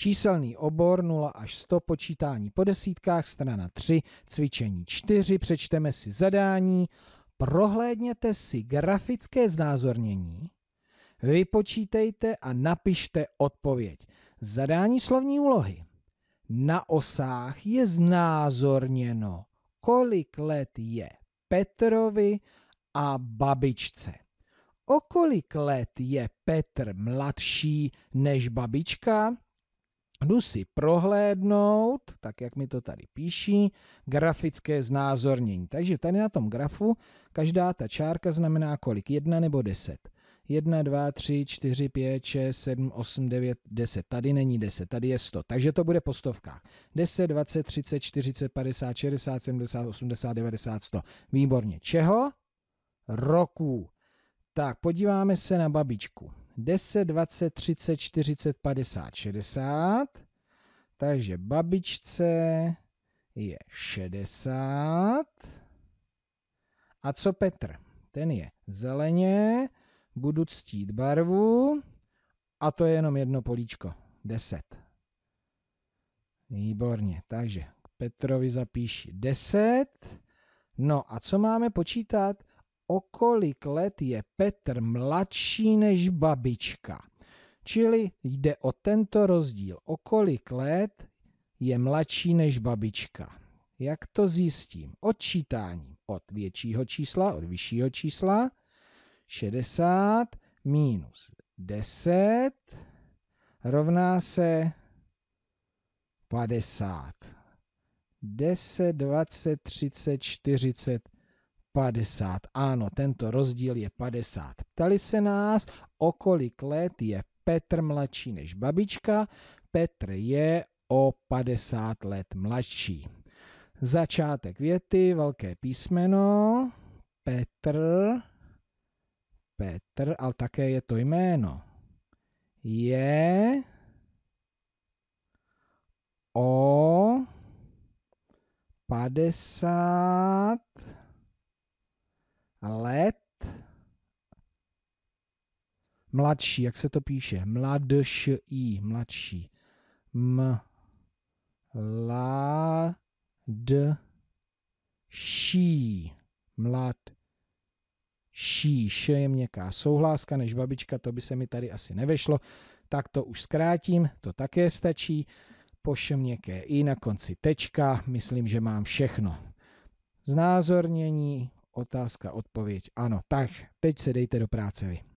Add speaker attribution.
Speaker 1: Číselný obor 0 až 100, počítání po desítkách, strana 3, cvičení 4, přečteme si zadání, prohlédněte si grafické znázornění, vypočítejte a napište odpověď. Zadání slovní úlohy. Na osách je znázorněno, kolik let je Petrovi a babičce. O kolik let je Petr mladší než babička? Jdu si prohlédnout, tak jak mi to tady píší, grafické znázornění. Takže tady na tom grafu každá ta čárka znamená kolik? 1 nebo 10. 1, 2, 3, 4, 5, 6, 7, 8, 9, 10. Tady není 10, tady je 100. Takže to bude po stovkách. 10, 20, 30, 40, 50, 60, 70, 80, 90, 100. Výborně. Čeho? Roku. Tak, podíváme se na babičku. 10, 20, 30, 40, 50, 60. Takže babičce je 60. A co Petr? Ten je zeleně, budu ctít barvu a to je jenom jedno políčko, 10. Výborně, takže Petrovi zapíši 10. No a co máme počítat? o kolik let je Petr mladší než babička. Čili jde o tento rozdíl, o kolik let je mladší než babička. Jak to zjistím? Odčítáním od většího čísla, od vyššího čísla. 60 minus 10 rovná se 50. 10, 20, 30, 40, 50. Ano, tento rozdíl je 50. Ptali se nás, o kolik let je Petr mladší než babička. Petr je o 50 let mladší. Začátek věty, velké písmeno, Petr, Petr, ale také je to jméno. Je o 50 let mladší, jak se to píše, mladší, mladší, m, la, d, ší, mlad, ší, š je měkká souhláska než babička, to by se mi tady asi nevešlo, tak to už zkrátím, to také stačí, pošem měkké i na konci tečka, myslím, že mám všechno. Znázornění Otázka, odpověď. Ano, tak teď se dejte do práce vy.